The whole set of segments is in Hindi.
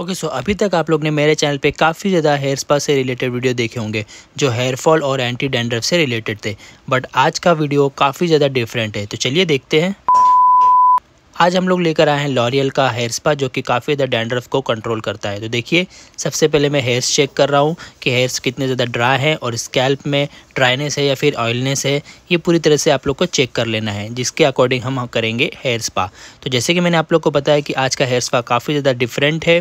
ओके okay, सो so अभी तक आप लोग ने मेरे चैनल पे काफ़ी ज़्यादा हेयर स्पा से रिलेटेड वीडियो देखे होंगे जो हेयर फॉल और एंटी डेंडर से रिलेटेड थे बट आज का वीडियो काफ़ी ज़्यादा डिफरेंट है तो चलिए देखते हैं आज हम लोग लेकर आए हैं लॉरियल का हेयर स्पा जो कि काफ़ी ज़्यादा डैंड्रफ को कंट्रोल करता है तो देखिए सबसे पहले मैं हेयर्स चेक कर रहा हूँ कि हेयर्स कितने ज़्यादा ड्राई हैं और स्कैल्प में ड्राइनेस है या फिर ऑयलनेस है ये पूरी तरह से आप लोग को चेक कर लेना है जिसके अकॉर्डिंग हम करेंगे हेयर स्पा तो जैसे कि मैंने आप लोग को बताया कि आज का हेयर स्पा काफ़ी ज़्यादा डिफरेंट है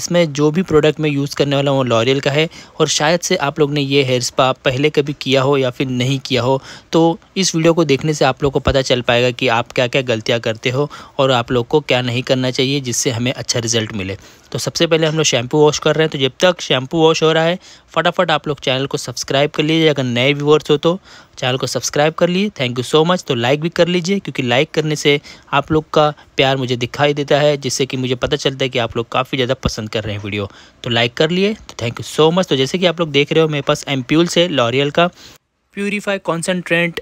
इसमें जो भी प्रोडक्ट मैं यूज़ करने वाला हूँ वो लॉरियल का है और शायद से आप लोग ने ये हेयर स्पा पहले कभी किया हो या फिर नहीं किया हो तो इस वीडियो को देखने से आप लोग को पता चल पाएगा कि आप क्या क्या गलतियाँ करते हो और आप लोग को क्या नहीं करना चाहिए जिससे हमें अच्छा रिजल्ट मिले तो सबसे पहले हम लोग शैम्पू वॉश कर रहे हैं तो जब तक शैम्पू वॉश हो रहा है फटाफट आप लोग चैनल को सब्सक्राइब कर लीजिए अगर नए व्यूवर्स हो तो चैनल को सब्सक्राइब कर लीजिए थैंक यू सो मच तो लाइक भी कर लीजिए क्योंकि लाइक करने से आप लोग का प्यार मुझे दिखाई देता है जिससे कि मुझे पता चलता है कि आप लोग काफ़ी ज़्यादा पसंद कर रहे हैं वीडियो तो लाइक कर लिए तो थैंक यू सो मच तो जैसे कि आप लोग देख रहे हो मेरे पास एम्प्यूल्स है लॉरियल का purify concentrate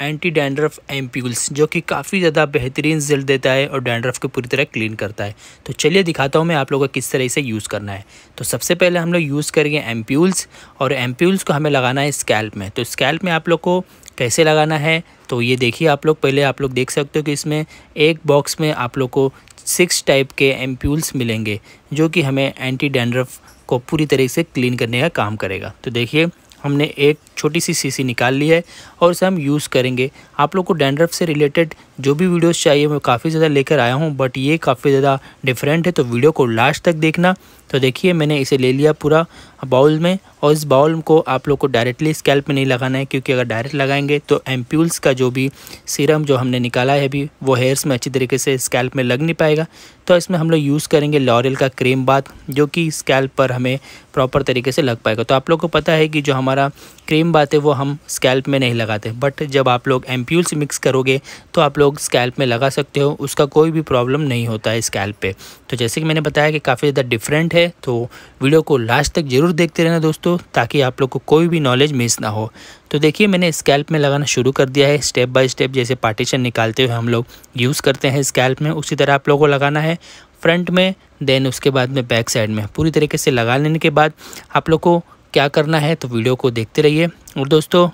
anti dandruff ampoules जो कि काफ़ी ज़्यादा बेहतरीन रिजल्ट देता है और डैंड्रफ को पूरी तरह क्लीन करता है तो चलिए दिखाता हूँ मैं आप लोगों को किस तरह इसे यूज़ करना है तो सबसे पहले हम लोग यूज़ करेंगे एम्प्यूल्स और एम्प्यूल्स को हमें लगाना है स्कैल्प में तो स्कैल्प में आप लोग को कैसे लगाना है तो ये देखिए आप लोग पहले आप लोग देख सकते हो कि इसमें एक बॉक्स में आप लोग को सिक्स टाइप के एम्प्यूल्स मिलेंगे जो कि हमें एंटी डैंड्रफ को पूरी तरह से क्लीन करने का काम करेगा तो देखिए हमने एक छोटी सी सीसी निकाल ली है और इसे हम यूज़ करेंगे आप लोग को डैंड्रफ से रिलेटेड जो भी वीडियोस चाहिए मैं काफ़ी ज़्यादा लेकर आया हूँ बट ये काफ़ी ज़्यादा डिफरेंट है तो वीडियो को लास्ट तक देखना तो देखिए मैंने इसे ले लिया पूरा बाउल में और इस बाउल को आप लोग को डायरेक्टली स्कैल्प में नहीं लगाना है क्योंकि अगर डायरेक्ट लगाएंगे तो एम्प्यूल्स का जो भी सीरम जो हमने निकाला है अभी वो हेयर्स में अच्छी तरीके से स्कैल्प में लग नहीं पाएगा तो इसमें हम लोग यूज़ करेंगे लॉरियल का क्रीम बाथ जो कि स्कैल्प पर हमें प्रॉपर तरीके से लग पाएगा तो आप लोग को पता है कि जो हमारा क्रीम सेम बात है वो हम स्कैल्प में नहीं लगाते बट जब आप लोग एम्प्यूल्स मिक्स करोगे तो आप लोग स्कैल्प में लगा सकते हो उसका कोई भी प्रॉब्लम नहीं होता है स्कैल्प पे तो जैसे कि मैंने बताया कि काफ़ी ज़्यादा डिफरेंट है तो वीडियो को लास्ट तक ज़रूर देखते रहना दोस्तों ताकि आप लोग को कोई भी नॉलेज मिस ना हो तो देखिए मैंने स्कैल्प में लगाना शुरू कर दिया है स्टेप बाय स्टेप जैसे पार्टीशन निकालते हुए हम लोग यूज़ करते हैं स्कैल्प में उसी तरह आप लोगों को लगाना है फ्रंट में देन उसके बाद में बैक साइड में पूरी तरीके से लगा लेने के बाद आप लोग को क्या करना है तो वीडियो को देखते रहिए और दोस्तों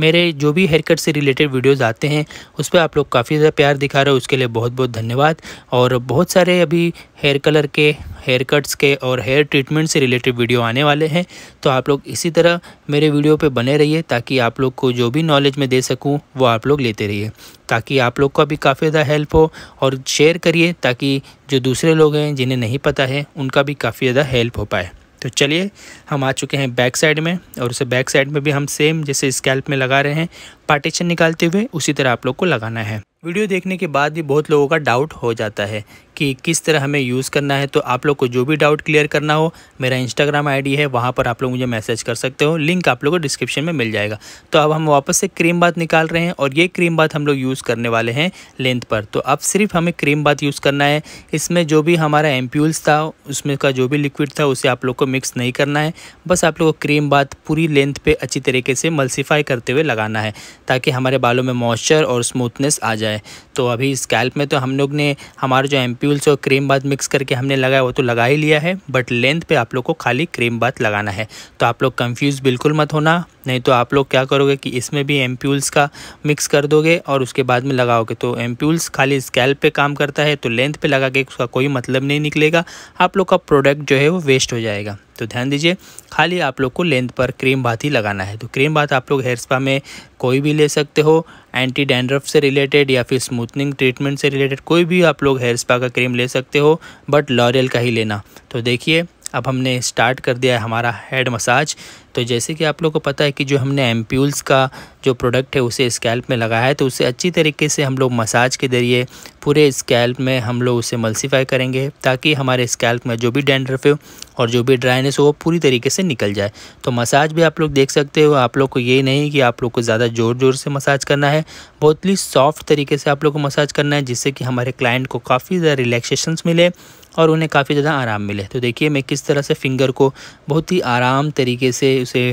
मेरे जो भी हेयर कट से रिलेटेड वीडियोस आते हैं उस पर आप लोग काफ़ी ज़्यादा प्यार दिखा रहे हो उसके लिए बहुत बहुत धन्यवाद और बहुत सारे अभी हेयर कलर के हेयर कट्स के और हेयर ट्रीटमेंट से रिलेटेड वीडियो आने वाले हैं तो आप लोग इसी तरह मेरे वीडियो पे बने रहिए ताकि आप लोग को जो भी नॉलेज मैं दे सकूँ वो आप लोग लेते रहिए ताकि आप लोग को भी काफ़ी ज़्यादा हेल्प हो और शेयर करिए ताकि जो दूसरे लोग हैं जिन्हें नहीं पता है उनका भी काफ़ी ज़्यादा हेल्प हो पाए तो चलिए हम आ चुके हैं बैक साइड में और उसे बैक साइड में भी हम सेम जैसे स्कैल्प में लगा रहे हैं पार्टीशन निकालते हुए उसी तरह आप लोग को लगाना है वीडियो देखने के बाद भी बहुत लोगों का डाउट हो जाता है कि किस तरह हमें यूज़ करना है तो आप लोग को जो भी डाउट क्लियर करना हो मेरा इंस्टाग्राम आईडी है वहाँ पर आप लोग मुझे मैसेज कर सकते हो लिंक आप लोगों को डिस्क्रिप्शन में मिल जाएगा तो अब हम वापस से क्रीम बात निकाल रहे हैं और ये क्रीम बात हम लोग यूज़ करने वाले हैं लेंथ पर तो अब सिर्फ हमें क्रीम बात यूज़ करना है इसमें जो भी हमारा एम्प्यूल्स था उसमें का जो भी लिक्विड था उसे आप लोग को मिक्स नहीं करना है बस आप लोग को क्रीम बात पूरी लेंथ पर अच्छी तरीके से मल्सीफाई करते हुए लगाना है ताकि हमारे बालों में मॉइस्चर और स्मूथनेस आ जाए तो अभी स्कैल्प में तो हम लोग ने हमारा जो एम स्पैप्यूल्स और क्रीम बात मिक्स करके हमने लगाया वो तो लगा ही लिया है बट लेंथ पे आप लोग को खाली क्रीम बात लगाना है तो आप लोग कंफ्यूज बिल्कुल मत होना नहीं तो आप लोग क्या करोगे कि इसमें भी एम्प्यूल्स का मिक्स कर दोगे और उसके बाद में लगाओगे तो एम्प्यूल्स खाली स्कैल्प पे काम करता है तो लेंथ पे लगा के उसका कोई मतलब नहीं निकलेगा आप लोग का प्रोडक्ट जो है वो वेस्ट हो जाएगा तो ध्यान दीजिए खाली आप लोग को लेंथ पर क्रीम बात ही लगाना है तो क्रीम बात आप लोग हेयर स्पा में कोई भी ले सकते हो एंटी डैंड्रफ से रिलेटेड या फिर स्मूथनिंग ट्रीटमेंट से रिलेटेड कोई भी आप लोग हेयर स्पा का क्रीम ले सकते हो बट लॉरियल का ही लेना तो देखिए अब हमने स्टार्ट कर दिया है हमारा हेड मसाज तो जैसे कि आप लोग को पता है कि जो हमने एम्प्यूल्स का जो प्रोडक्ट है उसे स्कैल्प में लगाया है तो उसे अच्छी तरीके से हम लोग मसाज के ज़रिए पूरे स्कैल्प में हम लोग उसे मल्सीफाई करेंगे ताकि हमारे स्कैल्प में जो भी डेंड्रफ हो और जो भी ड्राइनेस हो वो पूरी तरीके से निकल जाए तो मसाज भी आप लोग देख सकते हो आप लोग को ये नहीं कि आप लोग को ज़्यादा ज़ोर ज़ोर से मसाज करना है बहुत ही सॉफ्ट तरीके से आप लोग को मसाज करना है जिससे कि हमारे क्लाइंट को काफ़ी ज़्यादा रिलैक्सेशंस मिले और उन्हें काफ़ी ज़्यादा आराम मिले तो देखिए मैं किस तरह से फिंगर को बहुत ही आराम तरीके से उसे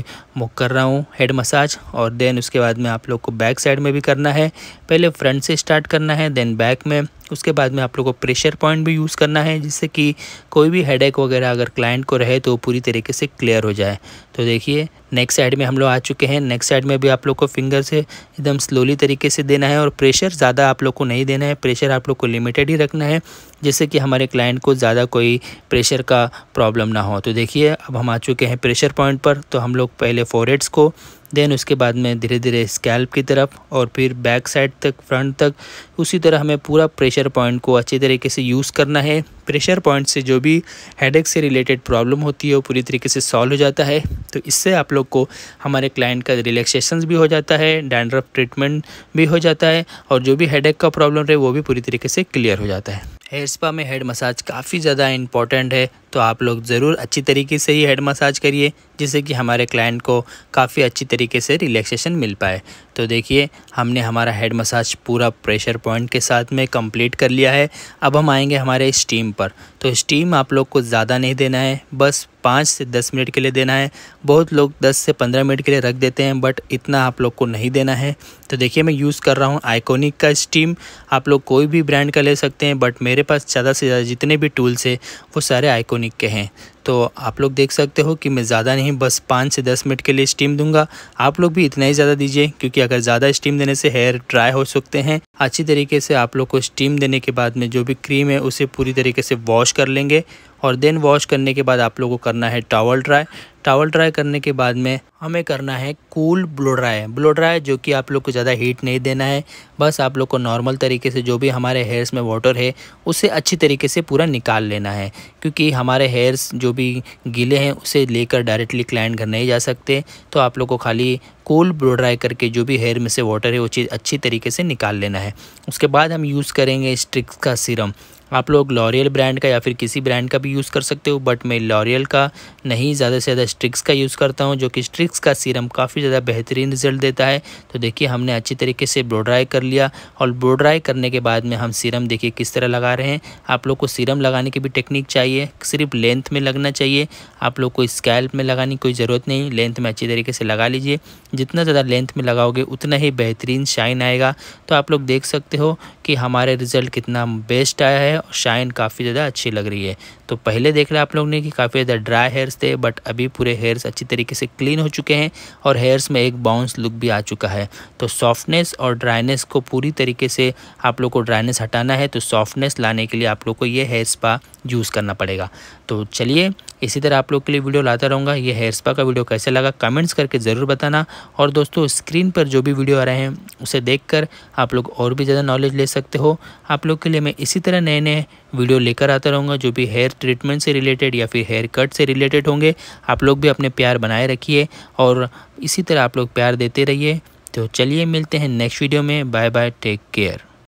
मुक कर रहा हूँ हेड मसाज और देन उसके बाद में आप लोग को बैक साइड में भी करना है पहले फ्रंट से स्टार्ट करना है देन बैक में उसके बाद में आप लोगों को प्रेशर पॉइंट भी यूज़ करना है जिससे कि कोई भी हेडेक वगैरह अगर क्लाइंट को रहे तो पूरी तरीके से क्लियर हो जाए तो देखिए नेक्स्ट साइड में हम लोग आ चुके हैं नेक्स्ट साइड में भी आप लोग को फिंगर से एकदम स्लोली तरीके से देना है और प्रेशर ज़्यादा आप लोग को नहीं देना है प्रेशर आप लोग को लिमिटेड ही रखना है जिससे कि हमारे क्लाइंट को ज़्यादा कोई प्रेशर का प्रॉब्लम ना हो तो देखिए अब हम आ चुके हैं प्रेशर पॉइंट पर तो हम लोग पहले फोरेड्स को देन उसके बाद में धीरे धीरे स्कैल्प की तरफ और फिर बैक साइड तक फ्रंट तक उसी तरह हमें पूरा प्रेशर पॉइंट को अच्छे तरीके से यूज़ करना है प्रेशर पॉइंट से जो भी हेडेक से रिलेटेड प्रॉब्लम होती है वो पूरी तरीके से सॉल्व हो जाता है तो इससे आप लोग को हमारे क्लाइंट का रिलैक्सेशन भी हो जाता है डैंड्रफ ट्रीटमेंट भी हो जाता है और जो भी हेडेक का प्रॉब्लम रहे वो भी पूरी तरीके से क्लियर हो जाता है हेयर स्पा में हेड मसाज काफ़ी ज़्यादा इंपॉर्टेंट है तो आप लोग ज़रूर अच्छी तरीके से ही हेड मसाज करिए जिससे कि हमारे क्लाइंट को काफ़ी अच्छी तरीके से रिलैक्सेशन मिल पाए तो देखिए हमने हमारा हेड मसाज पूरा प्रेशर पॉइंट के साथ में कंप्लीट कर लिया है अब हम आएंगे हमारे स्टीम पर तो स्टीम आप लोग को ज़्यादा नहीं देना है बस पाँच से दस मिनट के लिए देना है बहुत लोग दस से पंद्रह मिनट के लिए रख देते हैं बट इतना आप लोग को नहीं देना है तो देखिए मैं यूज़ कर रहा हूँ आइकोनिक का स्टीम आप लोग कोई भी ब्रांड का ले सकते हैं बट मेरे पास ज़्यादा से ज़्यादा जितने भी टूल्स हैं वो सारे आइकोनिक टोनिक के हैं तो आप लोग देख सकते हो कि मैं ज़्यादा नहीं बस पाँच से दस मिनट के लिए स्टीम दूंगा आप लोग भी इतना ही ज़्यादा दीजिए क्योंकि अगर ज़्यादा स्टीम देने से हेयर ड्राई हो सकते हैं अच्छी तरीके से आप लोग को स्टीम देने के बाद में जो भी क्रीम है उसे पूरी तरीके से वॉश कर लेंगे और देन वॉश करने के बाद आप लोग को करना है टावल ड्राई टावल ड्राई करने के बाद में हमें करना है cool blow dry blow dry जो कि आप लोग को ज़्यादा हीट नहीं देना है बस आप लोग को नॉर्मल तरीके से जो भी हमारे हेयर्स में वाटर है उसे अच्छी तरीके से पूरा निकाल लेना है क्योंकि हमारे हेयर्स जो भी गीले हैं उसे लेकर डायरेक्टली क्लाइंट घर नहीं जा सकते तो आप लोग को खाली कूल ब्लो ड्राई करके जो भी हेयर में से वाटर है वो चीज़ अच्छी तरीके से निकाल लेना है उसके बाद हम यूज़ करेंगे स्ट्रिक्स का सीरम आप लोग लॉरियल ब्रांड का या फिर किसी ब्रांड का भी यूज़ कर सकते हो बट मैं लॉरियल का नहीं ज़्यादा से ज़्यादा स्ट्रिक्स का यूज़ करता हूँ जो कि स्ट्रिक्स सिक्स का सीरम काफ़ी ज़्यादा बेहतरीन रिजल्ट देता है तो देखिए हमने अच्छी तरीके से ब्रोड्राई कर लिया और ब्रोड्राई करने के बाद में हम सीरम देखिए किस तरह लगा रहे हैं आप लोग को सीरम लगाने की भी टेक्निक चाहिए सिर्फ लेंथ में लगना चाहिए आप लोग को स्कैल्प में लगाने की कोई ज़रूरत नहीं लेंथ में अच्छी तरीके से लगा लीजिए जितना ज़्यादा लेंथ में लगाओगे उतना ही बेहतरीन शाइन आएगा तो आप लोग देख सकते हो कि हमारे रिज़ल्ट कितना बेस्ट आया है और शाइन काफ़ी ज़्यादा अच्छी लग रही है तो पहले देख रहे आप लोग ने कि काफ़ी ज़्यादा ड्राई हेयर्स थे बट अभी पूरे हेयर्स अच्छी तरीके से क्लीन हो चुके हैं और हेयर्स में एक बाउंस लुक भी आ चुका है तो सॉफ्टनेस और ड्राइनेस को पूरी तरीके से आप लोग को ड्राइनेस हटाना है तो सॉफ्टनेस लाने के लिए आप लोग को ये हेयर स्पा यूज़ करना पड़ेगा तो चलिए इसी तरह आप लोग के लिए वीडियो लाता रहूँगा ये हेयर स्पा का वीडियो कैसे लगा कमेंट्स करके ज़रूर बताना और दोस्तों स्क्रीन पर जो भी वीडियो आ रहे हैं उसे देखकर आप लोग और भी ज़्यादा नॉलेज ले सकते हो आप लोग के लिए मैं इसी तरह नए नए वीडियो लेकर आता रहूँगा जो भी हेयर ट्रीटमेंट से रिलेटेड या फिर हेयर कट से रिलेटेड होंगे आप लोग भी अपने प्यार बनाए रखिए और इसी तरह आप लोग प्यार देते रहिए तो चलिए मिलते हैं नेक्स्ट वीडियो में बाय बाय टेक केयर